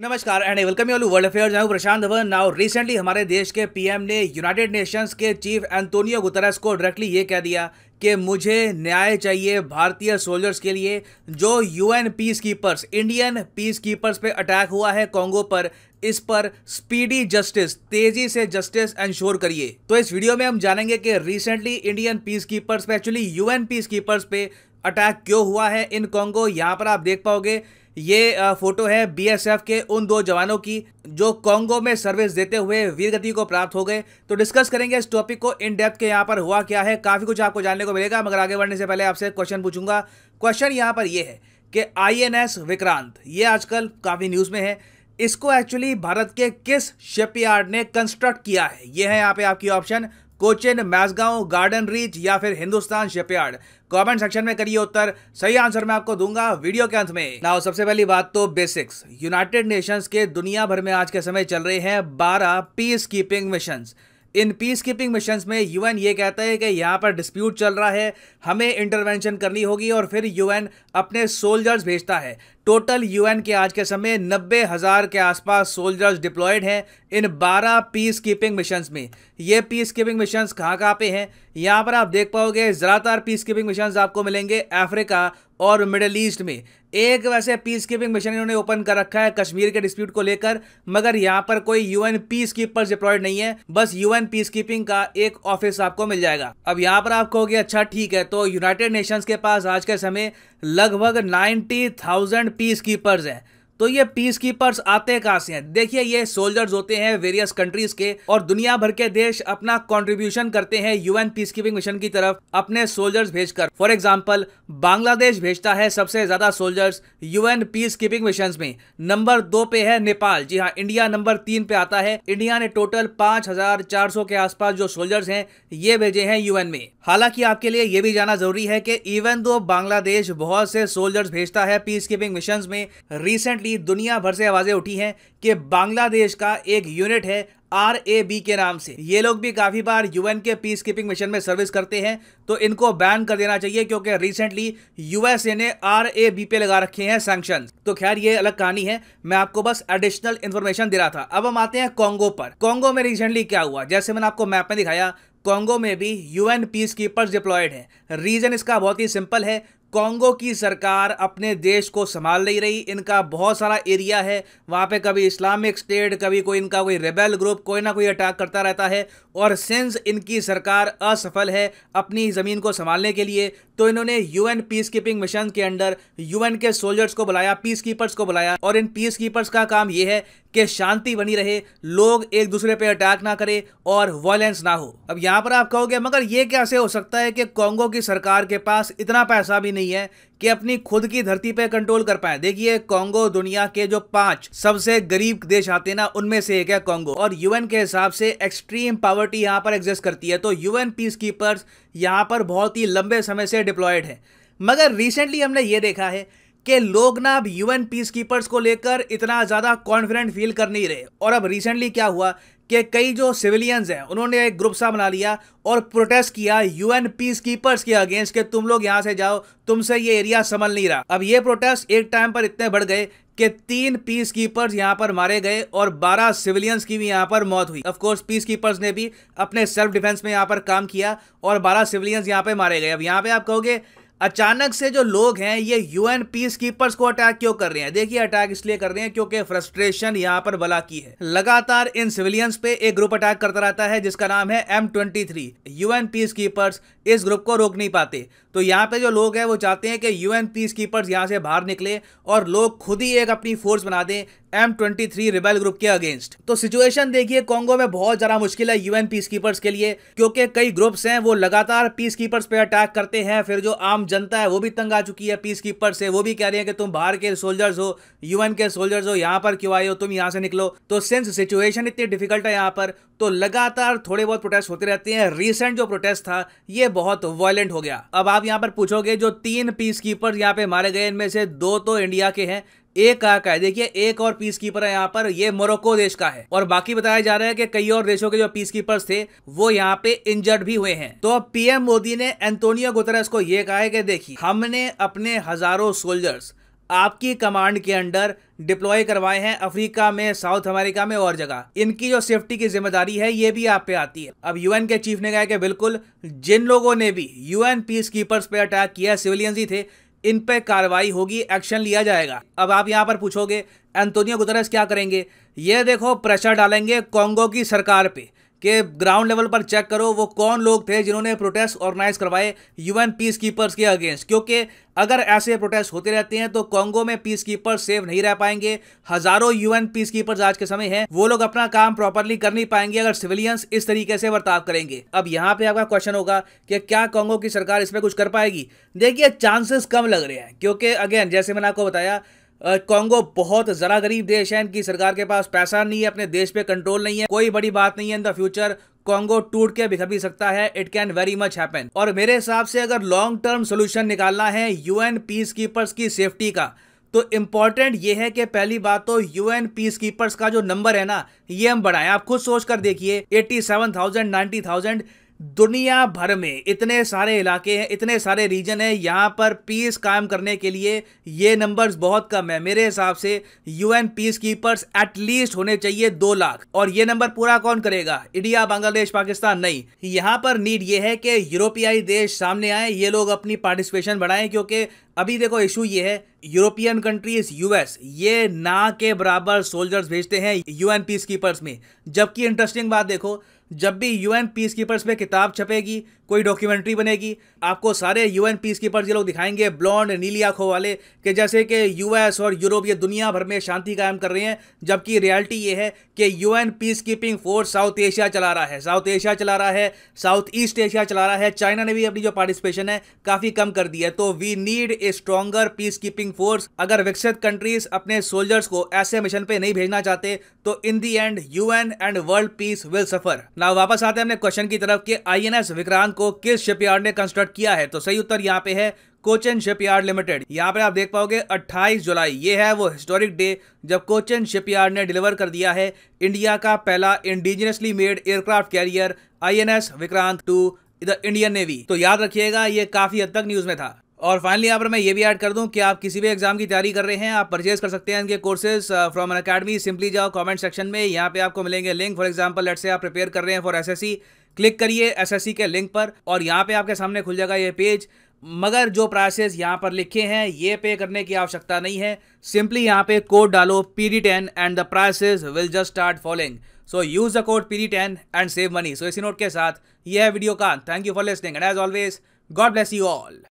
नमस्कार and welcome you world affair जाऊँ Prashant Dhawan now recently हमारे देश के पीएम ने यूनाइटेड नेशंस के चीफ एंटोनियो गुतरस को डायरेक्टली ये कह दिया कि मुझे न्याय चाहिए भारतीय सोल्जर्स के लिए जो UN peacekeepers Indian peacekeepers पे अटैक हुआ है कॉन्गो पर इस पर स्पीडी जस्टिस तेजी से जस्टिस एंश्योर करिए तो इस वीडियो में हम जानेंगे कि रिसेंटली इंडियन पीस कीपर्स पे एक्चुअली यूएन पीस कीपर्स पे अटैक क्यों हुआ है इन कॉन्गो यहाँ पर आप देख पाओगे ये फोटो है बीएसएफ के उन दो जवानों की जो कांगो में सर्विस देते हुए वीरगति को प्राप्त हो गए तो डिस्कस करेंगे इस टॉपिक को इन डेप्थ के यहाँ पर हुआ क्या है काफ़ी कुछ आपको जानने को मिलेगा मगर आगे बढ़ने से पहले आपसे क्वेश्चन पूछूंगा क्वेश्चन यहाँ पर ये है कि आईएनएस विक्रांत ये आजकल काफ़ी न्यूज़ में है इसको एक्चुअली भारत के किस शिपयार्ड ने कंस्ट्रक्ट किया है ये है यहाँ पे आपकी option Cochin Mazagon Garden Reach या फिर हिंदुस्तान शिपयार्ड कमेंट सेक्शन में करिए उत्तर सही आंसर मैं आपको दूंगा वीडियो के अंत में नाउ सबसे पहली बात तो बेसिक्स यूनाइटेड नेशंस के दुनिया भर में आज के समय चल रहे हैं बारह peacekeeping missions in peacekeeping mission में यूएन ये कहता है कि यहाँ पर डिस्प्यूट चल रहा है हमें इंटरवेंशन करनी होगी और फिर यूएन अपने सोल्जर्स भेजता है टोटल यूएन के आज के समय नब्बे हज़ार के आसपास सोल्जर्स डिप्लॉयड हैं इन 12 पीस कीपिंग मिशन में ये पीस कीपिंग मिशन कहाँ कहाँ पे हैं यहाँ पर आप देख पाओगे ज़्यादातर पीस कीपिंग मिशन आपको मिलेंगे अफ्रीका और मिडल ईस्ट में एक वैसे पीस कीपिंग मिशन इन्होंने ओपन कर रखा है कश्मीर के डिस्प्यूट को लेकर मगर यहाँ पर कोई यूएन पीस कीपर डिप्लॉयड नहीं है बस यूएन पीस कीपिंग का एक ऑफिस आपको मिल जाएगा अब यहाँ पर आप कहोगे अच्छा ठीक है तो यूनाइटेड नेशंस के पास आज के समय लगभग नाइन्टी थाउजेंड पीस कीपर्स हैं तो ये पीस कीपर्स आते कहा से हैं देखिए ये सोल्जर्स होते हैं वेरियस कंट्रीज के और दुनिया भर के देश अपना कंट्रीब्यूशन करते हैं यूएन पीस कीपिंग मिशन की तरफ अपने सोल्जर्स भेजकर फॉर एग्जांपल बांग्लादेश भेजता है सबसे ज्यादा soldiers UN peacekeeping mission में नंबर दो पे है नेपाल जी हाँ इंडिया नंबर तीन पे आता है इंडिया ने टोटल पांच के आसपास जो सोल्जर्स है ये भेजे हैं यूएन में हालांकि आपके लिए ये भी जाना जरूरी है कि इवन दो बांग्लादेश बहुत से सोल्जर्स भेजता है पीस कीपिंग मिशन में रिसेंटली पार्टी दुनिया भर से आवाज़ें उठी हैं कि बांग्लादेश का एक यूनिट है आर ए बी के नाम से ये लोग भी काफ़ी बार यूएन के पीस कीपिंग मिशन में सर्विस करते हैं तो इनको बैन कर देना चाहिए क्योंकि रिसेंटली यूएसए ने आर ए बी पे लगा रखे हैं सैंक्शन तो खैर ये अलग कहानी है मैं आपको बस एडिशनल इन्फॉर्मेशन दे रहा था अब हम आते हैं कॉन्गो पर कॉन्गो में रिसेंटली क्या हुआ जैसे मैंने आपको मैप में दिखाया कॉन्गो में भी यूएन पीस कीपर्स डिप्लॉयड हैं रीज़न इसका बहुत ही सिंपल है कॉन्गो की सरकार अपने देश को संभाल नहीं रही इनका बहुत सारा एरिया है वहाँ पे कभी इस्लामिक स्टेट कभी कोई इनका कोई रेबेल ग्रुप कोई ना कोई अटैक करता रहता है और सिंस इनकी सरकार असफल है अपनी ज़मीन को संभालने के लिए तो इन्होंने यूएन पीस कीपिंग मिशन के अंडर यूएन के सोल्जर्स को बुलाया पीस कीपर्स को बुलाया और इन पीस कीपर्स का काम ये है कि शांति बनी रहे लोग एक दूसरे पे अटैक ना करें और वायलेंस ना हो अब यहाँ पर आप कहोगे मगर ये कैसे हो सकता है कि कांगो की सरकार के पास इतना पैसा भी नहीं है कि अपनी खुद की धरती पे कंट्रोल कर पाए देखिए कांगो दुनिया के जो पांच सबसे गरीब देश आते हैं ना उनमें से एक है कांगो और यूएन के हिसाब से एक्सट्रीम पावर्टी यहाँ पर एग्जिस्ट करती है तो यूएन पीस कीपर्स यहाँ पर बहुत ही लंबे समय से डिप्लॉयड है मगर रिसेंटली हमने ये देखा है कि लोग ना अब यूएन पीस कीपर्स को लेकर इतना ज़्यादा कॉन्फिडेंट फील कर नहीं रहे और अब रिसेंटली क्या हुआ कि कई जो सिविलियंस हैं उन्होंने एक ग्रुप सा बना लिया और प्रोटेस्ट किया यूएन पीस कीपर्स के अगेंस्ट कि तुम लोग यहाँ से जाओ तुमसे ये एरिया संभल नहीं रहा अब ये प्रोटेस्ट एक टाइम पर इतने बढ़ गए कि तीन पीस कीपर्स यहाँ पर मारे गए और 12 सिविलियंस की भी यहाँ पर मौत हुई ऑफ कोर्स पीस कीपर्स ने भी अपने सेल्फ डिफेंस में यहाँ पर काम किया और 12 सिविलियंस यहाँ पर मारे गए अब यहाँ पे आप कहोगे अचानक से जो लोग हैं ये यूएन पीस कीपर्स को अटैक क्यों कर रहे हैं देखिए अटैक इसलिए कर रहे हैं क्योंकि फ्रस्ट्रेशन यहाँ पर बला की है लगातार इन सिविलियंस पे एक ग्रुप अटैक करता रहता है जिसका नाम है M twenty three UN peacekeepers इस ग्रुप को रोक नहीं पाते तो यहाँ पे जो लोग हैं वो चाहते हैं कि यूएन पीस कीपर्स यहाँ से बाहर निकले और लोग खुद ही एक अपनी फोर्स बना दें M twenty three rebel group के अगेंस्ट तो सिचुएशन देखिए कांगो में बहुत ज्यादा मुश्किल है यूएन पीस कीपर्स के लिए क्योंकि कई ग्रुप्स हैं वो लगातार पीस कीपर्स पे अटैक करते हैं फिर जो आम जनता है वो भी तंग आ चुकी है पीस कीपर से वो भी कह रहे हैं कि तुम बाहर के सोल्जर्स हो यूएन के सोल्जर्स हो यहाँ पर क्यों आए हो तुम यहाँ से निकलो तो सिंस सिचुएशन इतनी डिफिकल्ट है यहाँ पर तो लगातार थोड़े बहुत प्रोटेस्ट होते रहते हैं रिसेंट जो प्रोटेस्ट था ये बहुत वायलेंट हो गया अब आप यहाँ पर पूछोगे जो तीन पीस कीपर यहाँ पे मारे गए इनमें से दो तो इंडिया के हैं एक का है देखिए एक और पीस कीपर है यहाँ पर ये मोरक्को देश का है और बाकी बताया जा रहा है कि कई और देशों के जो पीस कीपर थे वो यहाँ पे इंजर्ड भी हुए हैं तो अब पीएम मोदी ने एंटोनियो गुतरस को ये कहा है कि देखिए हमने अपने हजारों सोल्जर्स आपकी कमांड के अंडर डिप्लॉय करवाए हैं अफ्रीका में साउथ अमेरिका में और जगह इनकी जो सेफ्टी की जिम्मेदारी है ये भी आप पे आती है अब यूएन के चीफ ने कहा कि बिल्कुल जिन लोगों ने भी यूएन पीस कीपर्स पे अटैक किया सिविलियंस ही थे इन पर कार्रवाई होगी एक्शन लिया जाएगा अब आप यहाँ पर पूछोगे एंतोनियो गुतरस क्या करेंगे ये देखो प्रेशर डालेंगे कॉन्गो की सरकार पे के ग्राउंड लेवल पर चेक करो वो कौन लोग थे जिन्होंने प्रोटेस्ट ऑर्गेनाइज करवाए यूएन पीस कीपर्स के अगेंस्ट क्योंकि अगर ऐसे प्रोटेस्ट होते रहते हैं तो कॉन्गो में पीस कीपर सेफ नहीं रह पाएंगे हजारों यूएन पीस कीपर्स आज के समय हैं वो लोग अपना काम प्रॉपरली कर नहीं पाएंगे अगर सिविलियंस इस तरीके से बर्ताव करेंगे अब यहाँ पे आपका क्वेश्चन होगा कि क्या कांगो की सरकार इसमें कुछ कर पाएगी देखिए चांसेस कम लग रहे हैं क्योंकि अगेन जैसे मैंने आपको बताया कॉन्गो बहुत ज़रा गरीब देश है इनकी सरकार के पास पैसा नहीं है अपने देश पे कंट्रोल नहीं है कोई बड़ी बात नहीं है इन द फ्यूचर कांगो टूट के बिखर भी सकता है it can very much happen और मेरे हिसाब से अगर लॉन्ग टर्म सोल्यूशन निकालना है यूएन पीस कीपर्स की सेफ्टी का तो इम्पॉर्टेंट ये है कि पहली बात तो यूएन पीस कीपर्स का जो नंबर है ना ये हम बढ़ाएं आप खुद सोच कर देखिए eighty seven thousand ninety thousand दुनिया भर में इतने सारे इलाके हैं इतने सारे रीजन हैं यहाँ पर पीस कायम करने के लिए ये नंबर्स बहुत कम है मेरे हिसाब से यूएन पीस कीपर्स एटलीस्ट होने चाहिए दो लाख और ये नंबर पूरा कौन करेगा इंडिया बांग्लादेश पाकिस्तान नहीं यहाँ पर नीड ये है कि यूरोपियाई देश सामने आए ये लोग अपनी पार्टिसिपेशन बढ़ाएं क्योंकि अभी देखो इशू ये है यूरोपियन कंट्रीज यूएस ये ना के बराबर सोल्जर्स भेजते हैं यूएन पीस कीपर्स में जबकि इंटरेस्टिंग बात देखो जब भी यूएन पीस कीपर्स पर किताब छपेगी कोई डॉक्यूमेंट्री बनेगी आपको सारे यूएन पीस कीपर्स ये लोग दिखाएंगे ब्लॉन्ड नीली आंखों वाले कि जैसे कि यूएस और यूरोप ये दुनिया भर में शांति कायम कर रहे हैं जबकि रियलिटी ये है कि UN peacekeeping force South Asia चला रहा है साउथ एशिया चला रहा है साउथ ईस्ट एशिया चला रहा है चाइना ने भी अपनी जो पार्टिसिपेशन है काफ़ी कम कर दी है तो we need a stronger peacekeeping force अगर विकसित कंट्रीज अपने सोल्जर्स को ऐसे मिशन पर नहीं भेजना चाहते तो in the end an end world peace will suffer ना वापस आते हैं अपने क्वेश्चन की तरफ कि आईएनएस विक्रांत को किस शिपयार्ड ने कंस्ट्रक्ट किया है तो सही उत्तर यहाँ पे है कोचन शिपयार्ड लिमिटेड यहाँ पे आप देख पाओगे 28 जुलाई ये है वो हिस्टोरिक डे जब कोचन शिपयार्ड ने डिलीवर कर दिया है इंडिया का पहला indigenously made aircraft carrier I Vikrant to the Indian navy तो याद रखिएगा ये काफी हद तक न्यूज में था और फाइनली यहाँ पर मैं ये भी ऐड कर दूं कि आप किसी भी एग्जाम की तैयारी कर रहे हैं आप परचेज कर सकते हैं इनके courses from Unacademy simply जाओ कमेंट सेक्शन में यहाँ पे आपको मिलेंगे link for example let's say आप प्रिपेयर कर रहे हैं फॉर एसएससी क्लिक करिए एसएससी के लिंक पर और यहाँ पे आपके सामने खुल जाएगा ये पेज मगर जो प्राइसेस यहाँ पर लिखे हैं ये पे करने की आवश्यकता नहीं है सिंपली यहाँ पे कोड डालो P D ten and the prices will just start following so use the code P D ten and save money so इसी नोट के साथ यह है वीडियो का thank you for listening and as always God bless you all